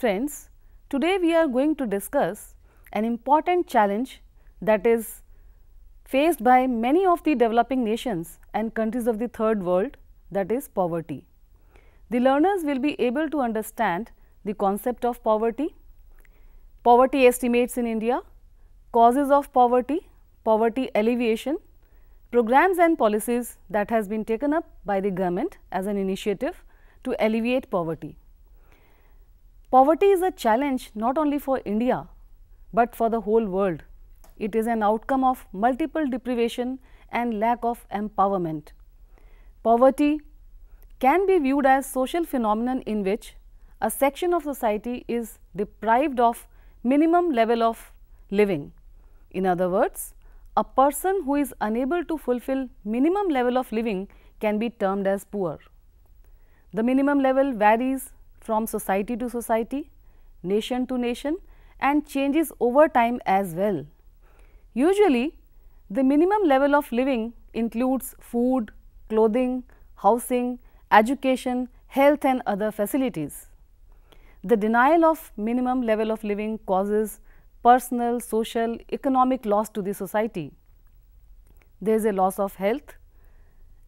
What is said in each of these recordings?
Friends, today we are going to discuss an important challenge that is faced by many of the developing nations and countries of the third world that is poverty. The learners will be able to understand the concept of poverty, poverty estimates in India, causes of poverty, poverty alleviation, programs and policies that has been taken up by the government as an initiative to alleviate poverty. Poverty is a challenge not only for India, but for the whole world. It is an outcome of multiple deprivation and lack of empowerment. Poverty can be viewed as social phenomenon in which a section of society is deprived of minimum level of living. In other words, a person who is unable to fulfill minimum level of living can be termed as poor. The minimum level varies from society to society, nation to nation and changes over time as well. Usually, the minimum level of living includes food, clothing, housing, education, health and other facilities. The denial of minimum level of living causes personal, social, economic loss to the society. There is a loss of health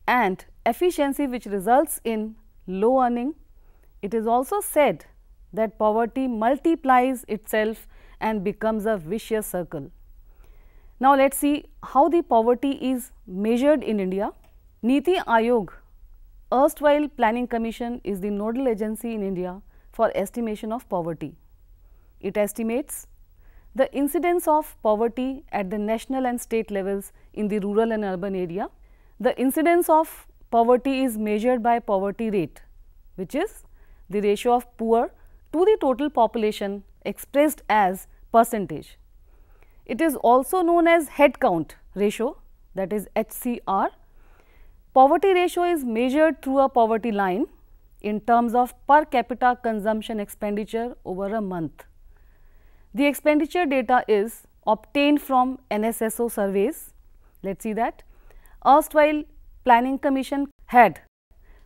and efficiency which results in low earning, it is also said that poverty multiplies itself and becomes a vicious circle. Now, let us see how the poverty is measured in India. Niti Aayog, erstwhile planning commission is the nodal agency in India for estimation of poverty. It estimates the incidence of poverty at the national and state levels in the rural and urban area. The incidence of poverty is measured by poverty rate, which is the ratio of poor to the total population expressed as percentage. It is also known as head count ratio that is HCR. Poverty ratio is measured through a poverty line in terms of per capita consumption expenditure over a month. The expenditure data is obtained from NSSO surveys. Let us see that. Erstwhile Planning Commission had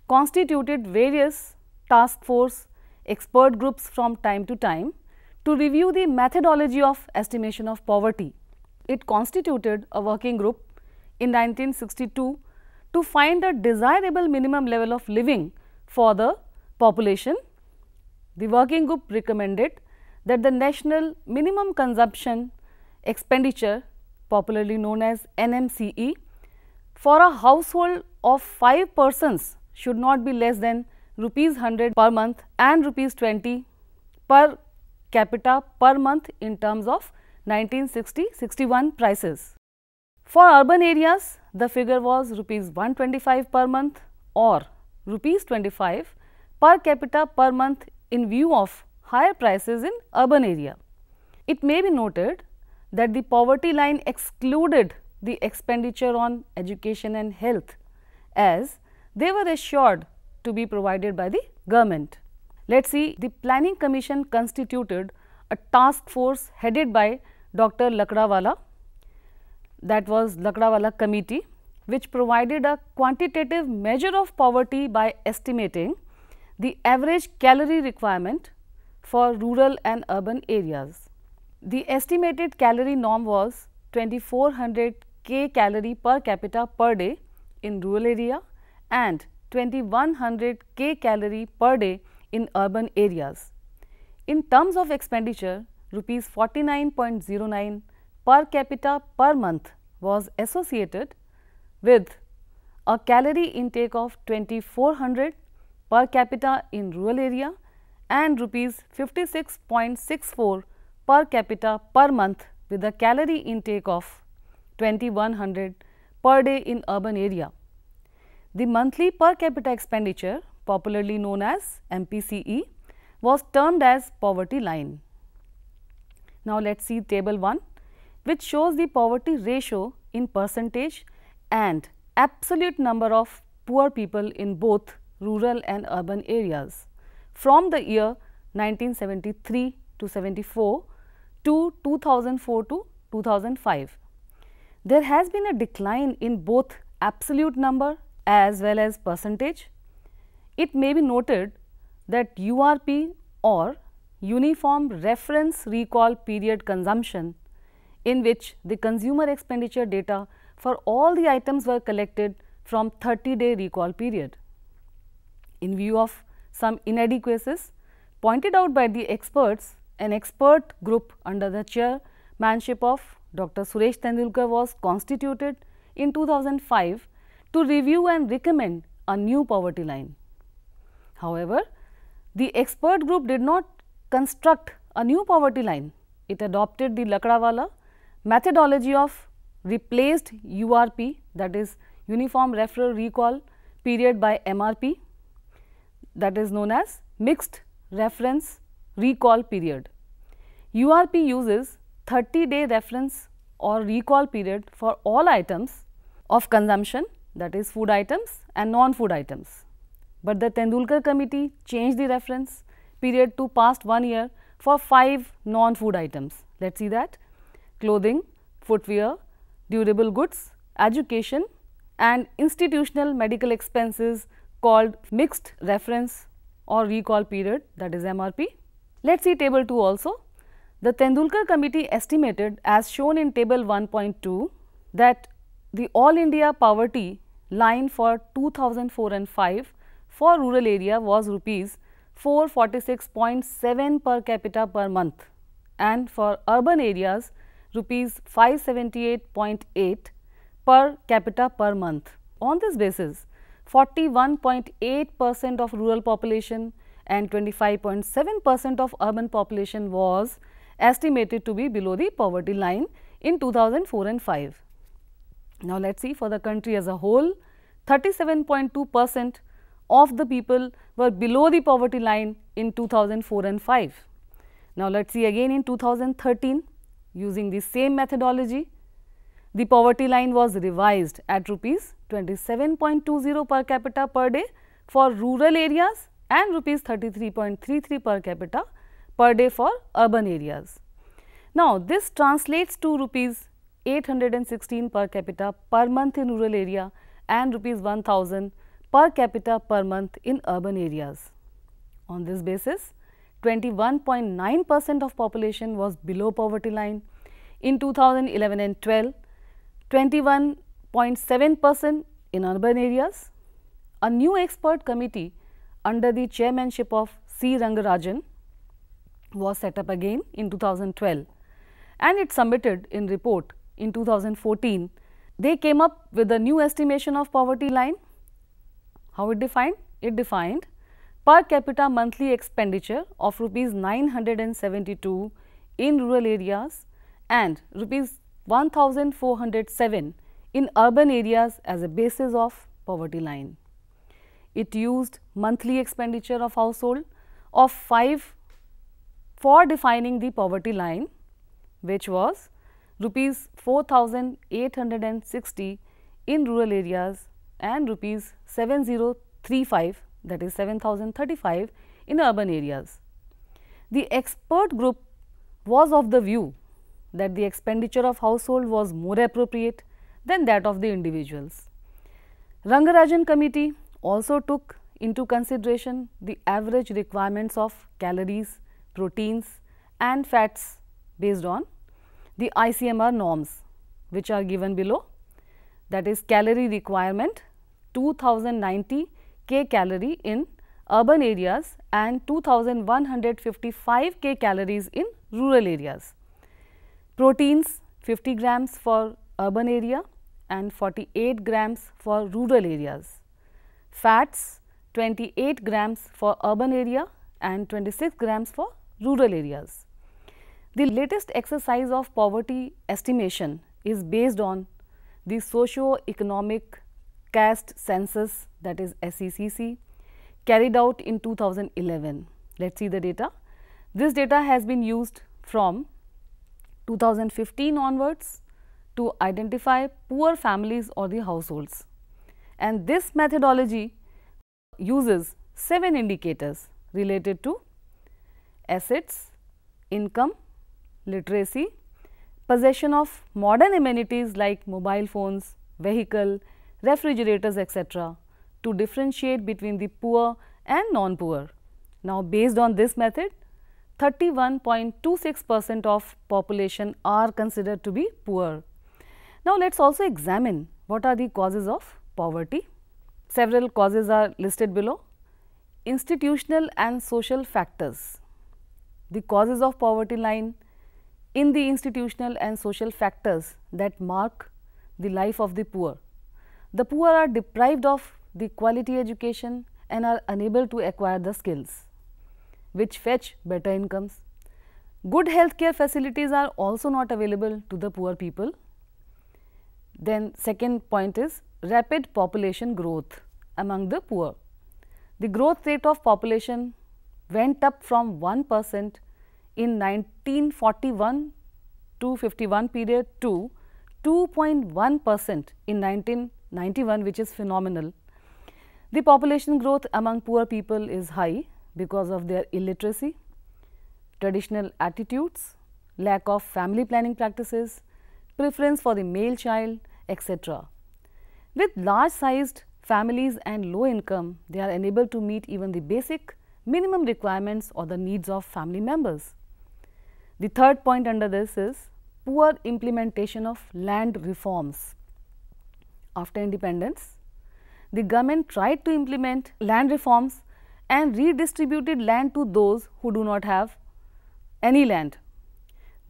constituted various task force, expert groups from time to time to review the methodology of estimation of poverty. It constituted a working group in 1962 to find a desirable minimum level of living for the population. The working group recommended that the national minimum consumption expenditure popularly known as NMCE for a household of 5 persons should not be less than rupees 100 per month and rupees 20 per capita per month in terms of 1960-61 prices. For urban areas, the figure was rupees 125 per month or rupees 25 per capita per month in view of higher prices in urban area. It may be noted that the poverty line excluded the expenditure on education and health as they were assured to be provided by the government. Let us see the planning commission constituted a task force headed by Dr. Lakdawala that was Lakdawala committee which provided a quantitative measure of poverty by estimating the average calorie requirement for rural and urban areas. The estimated calorie norm was 2400 k calorie per capita per day in rural area and 2100 k calorie per day in urban areas. In terms of expenditure, rupees 49.09 per capita per month was associated with a calorie intake of 2400 per capita in rural area and rupees 56.64 per capita per month with a calorie intake of 2100 per day in urban area. The monthly per capita expenditure, popularly known as MPCE, was termed as poverty line. Now, let us see table 1 which shows the poverty ratio in percentage and absolute number of poor people in both rural and urban areas from the year 1973 to 74 to 2004 to 2005. There has been a decline in both absolute number as well as percentage. It may be noted that URP or uniform reference recall period consumption in which the consumer expenditure data for all the items were collected from 30 day recall period. In view of some inadequacies pointed out by the experts, an expert group under the chairmanship of Dr. Suresh Tendulkar was constituted in 2005 to review and recommend a new poverty line. However, the expert group did not construct a new poverty line. It adopted the Lakdawala methodology of replaced URP that is uniform referral recall period by MRP that is known as mixed reference recall period. URP uses 30 day reference or recall period for all items of consumption that is food items and non-food items. But the Tendulkar committee changed the reference period to past one year for five non-food items. Let us see that clothing, footwear, durable goods, education and institutional medical expenses called mixed reference or recall period that is MRP. Let us see table 2 also. The Tendulkar committee estimated as shown in table 1.2 that the all India poverty line for 2004 and 5 for rural area was rupees 446.7 per capita per month and for urban areas rupees 578.8 per capita per month. On this basis, 41.8 percent of rural population and 25.7 percent of urban population was estimated to be below the poverty line in 2004 and 5. Now, let us see for the country as a whole, 37.2 percent of the people were below the poverty line in 2004 and 5. Now, let us see again in 2013 using the same methodology, the poverty line was revised at rupees 27.20 per capita per day for rural areas and rupees 33.33 per capita per day for urban areas. Now, this translates to rupees 816 per capita per month in rural area and rupees 1000 per capita per month in urban areas. On this basis, 21.9 percent of population was below poverty line. In 2011 and 12, 21.7 percent in urban areas. A new expert committee under the chairmanship of C. Rangarajan was set up again in 2012 and it submitted in report in 2014, they came up with a new estimation of poverty line. How it defined? It defined per capita monthly expenditure of rupees 972 in rural areas and rupees 1407 in urban areas as a basis of poverty line. It used monthly expenditure of household of 5 for defining the poverty line which was rupees 4860 in rural areas and rupees 7035 that is 7035 in urban areas. The expert group was of the view that the expenditure of household was more appropriate than that of the individuals. Rangarajan committee also took into consideration the average requirements of calories, proteins and fats based on the ICMR norms which are given below that is calorie requirement 2090 k calorie in urban areas and 2155 k calories in rural areas. Proteins 50 grams for urban area and 48 grams for rural areas. Fats 28 grams for urban area and 26 grams for rural areas. The latest exercise of poverty estimation is based on the socio-economic caste census that is SECC carried out in 2011. Let's see the data. This data has been used from 2015 onwards to identify poor families or the households. And this methodology uses seven indicators related to assets, income, literacy, possession of modern amenities like mobile phones, vehicle, refrigerators etc. to differentiate between the poor and non-poor. Now, based on this method, 31.26 percent of population are considered to be poor. Now, let us also examine what are the causes of poverty. Several causes are listed below. Institutional and social factors. The causes of poverty line in the institutional and social factors that mark the life of the poor. The poor are deprived of the quality education and are unable to acquire the skills which fetch better incomes. Good healthcare facilities are also not available to the poor people. Then second point is rapid population growth among the poor. The growth rate of population went up from 1 percent in 1941 to 51 period to 2.1 percent in 1991 which is phenomenal. The population growth among poor people is high because of their illiteracy, traditional attitudes, lack of family planning practices, preference for the male child etc. With large sized families and low income, they are unable to meet even the basic minimum requirements or the needs of family members. The third point under this is poor implementation of land reforms. After independence, the government tried to implement land reforms and redistributed land to those who do not have any land.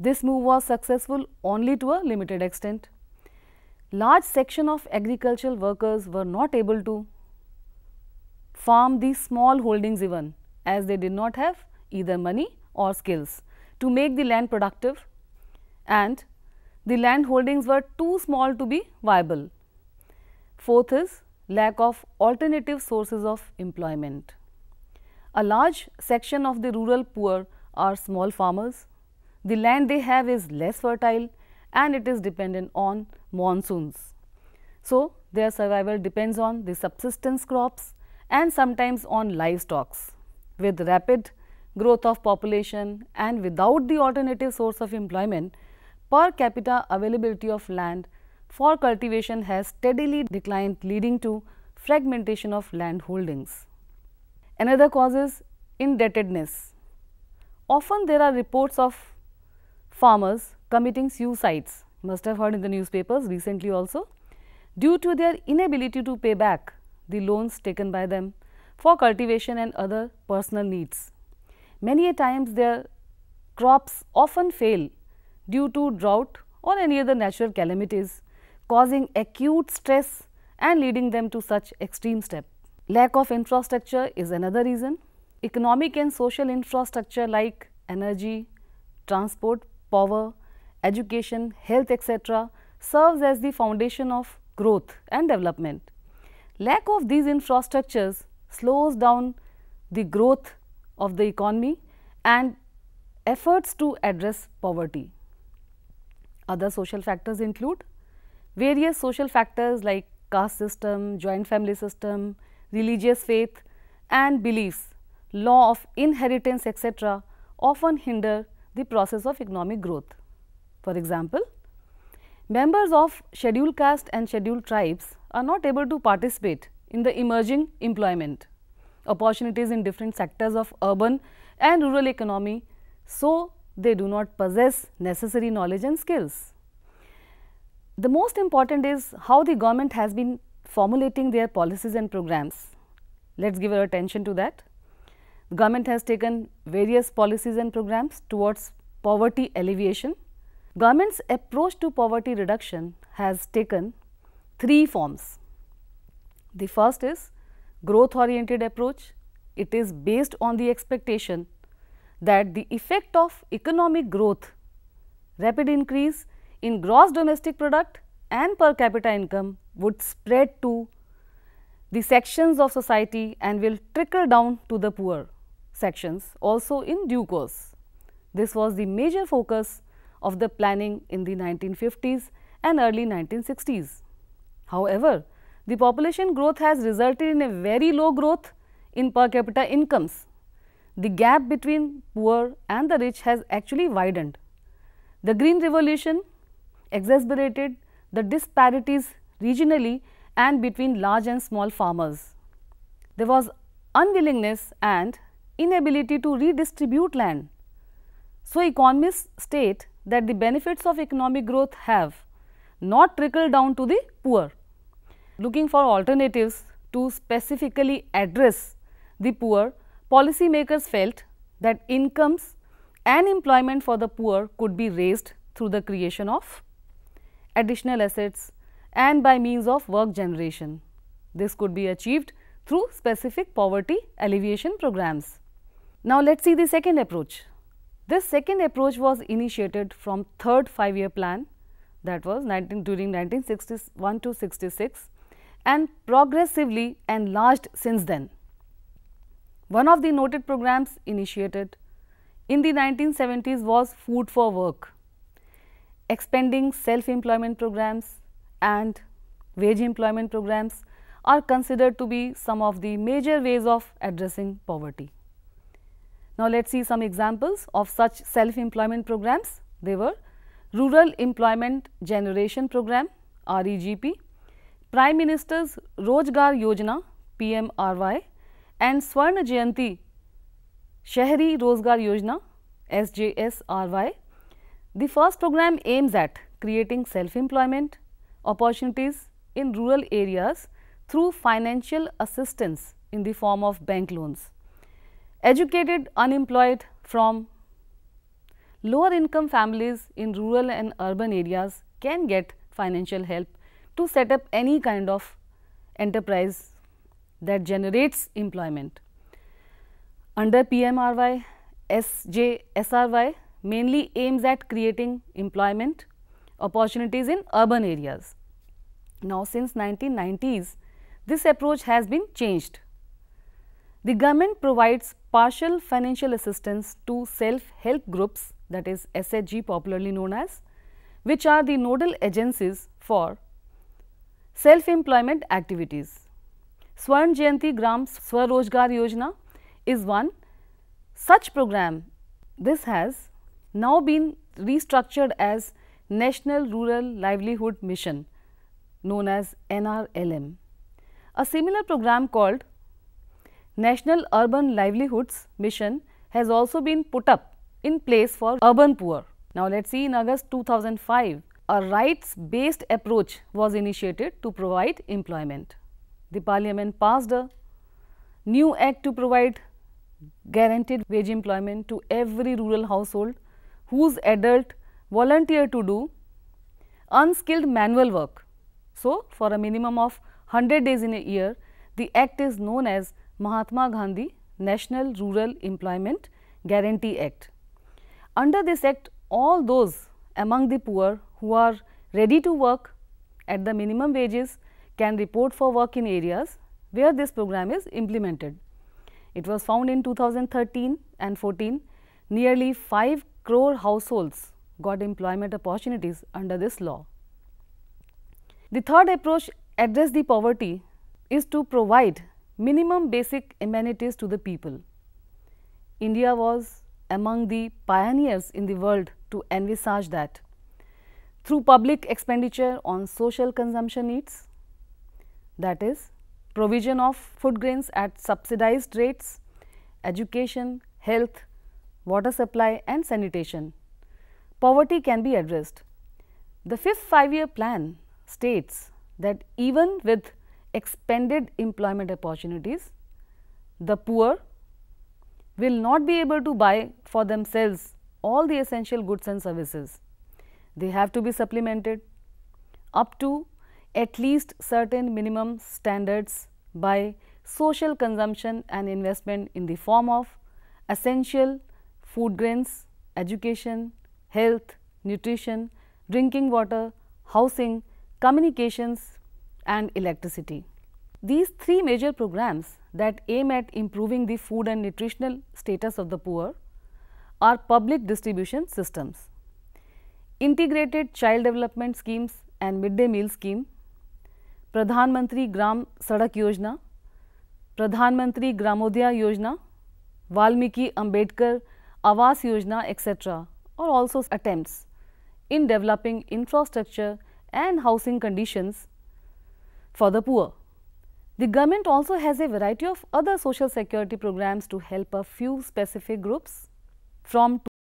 This move was successful only to a limited extent. Large section of agricultural workers were not able to farm these small holdings even as they did not have either money or skills to make the land productive and the land holdings were too small to be viable. Fourth is lack of alternative sources of employment. A large section of the rural poor are small farmers. The land they have is less fertile and it is dependent on monsoons. So, their survival depends on the subsistence crops and sometimes on livestock. With rapid growth of population and without the alternative source of employment, per capita availability of land for cultivation has steadily declined leading to fragmentation of land holdings. Another cause is indebtedness. Often there are reports of farmers committing suicides, must have heard in the newspapers recently also, due to their inability to pay back the loans taken by them for cultivation and other personal needs. Many a times their crops often fail due to drought or any other natural calamities causing acute stress and leading them to such extreme step. Lack of infrastructure is another reason. Economic and social infrastructure like energy, transport, power, education, health etc. serves as the foundation of growth and development. Lack of these infrastructures slows down the growth of the economy and efforts to address poverty. Other social factors include various social factors like caste system, joint family system, religious faith and beliefs, law of inheritance etc. often hinder the process of economic growth. For example, members of scheduled caste and scheduled tribes are not able to participate in the emerging employment opportunities in different sectors of urban and rural economy. So, they do not possess necessary knowledge and skills. The most important is how the government has been formulating their policies and programs. Let us give our attention to that. The government has taken various policies and programs towards poverty alleviation. Government's approach to poverty reduction has taken three forms. The first is growth oriented approach, it is based on the expectation that the effect of economic growth, rapid increase in gross domestic product and per capita income would spread to the sections of society and will trickle down to the poor sections also in due course. This was the major focus of the planning in the 1950s and early 1960s. However, the population growth has resulted in a very low growth in per capita incomes. The gap between poor and the rich has actually widened. The Green Revolution exacerbated the disparities regionally and between large and small farmers. There was unwillingness and inability to redistribute land. So, economists state that the benefits of economic growth have not trickled down to the poor looking for alternatives to specifically address the poor, policymakers felt that incomes and employment for the poor could be raised through the creation of additional assets and by means of work generation. This could be achieved through specific poverty alleviation programs. Now, let us see the second approach. This second approach was initiated from third five-year plan that was 19, during 1961 to 66 and progressively enlarged since then. One of the noted programs initiated in the 1970s was Food for Work, expanding self-employment programs and wage employment programs are considered to be some of the major ways of addressing poverty. Now, let us see some examples of such self-employment programs. They were Rural Employment Generation Program REGP, Prime Minister's Rojgar Yojana PMRY and Swarna Jayanti Shahri Rozgar Yojana SJSRY. The first program aims at creating self-employment opportunities in rural areas through financial assistance in the form of bank loans. Educated unemployed from lower income families in rural and urban areas can get financial help to set up any kind of enterprise that generates employment. Under PMRY, SJSRY mainly aims at creating employment opportunities in urban areas. Now, since 1990s, this approach has been changed. The government provides partial financial assistance to self-help groups that is SHG popularly known as, which are the nodal agencies for Self-employment activities. Swarn Jayanti Gram Swarojgar Yojana is one such program. This has now been restructured as National Rural Livelihood Mission known as NRLM. A similar program called National Urban Livelihoods Mission has also been put up in place for urban poor. Now, let us see in August 2005, a rights based approach was initiated to provide employment. The parliament passed a new act to provide guaranteed wage employment to every rural household whose adult volunteer to do unskilled manual work. So, for a minimum of 100 days in a year, the act is known as Mahatma Gandhi National Rural Employment Guarantee Act. Under this act, all those among the poor who are ready to work at the minimum wages can report for work in areas where this program is implemented. It was found in 2013 and 14, nearly 5 crore households got employment opportunities under this law. The third approach address the poverty is to provide minimum basic amenities to the people. India was among the pioneers in the world to envisage that through public expenditure on social consumption needs, that is provision of food grains at subsidized rates, education, health, water supply and sanitation. Poverty can be addressed. The fifth five-year plan states that even with expanded employment opportunities, the poor will not be able to buy for themselves all the essential goods and services. They have to be supplemented up to at least certain minimum standards by social consumption and investment in the form of essential food grains, education, health, nutrition, drinking water, housing, communications and electricity. These three major programs that aim at improving the food and nutritional status of the poor are public distribution systems, integrated child development schemes and midday meal scheme, Pradhan Mantri Gram Sadak Yojana, Pradhan Mantri Gramodhya Yojana, Valmiki Ambedkar Awas Yojana etc. are also attempts in developing infrastructure and housing conditions for the poor. The government also has a variety of other social security programs to help a few specific groups from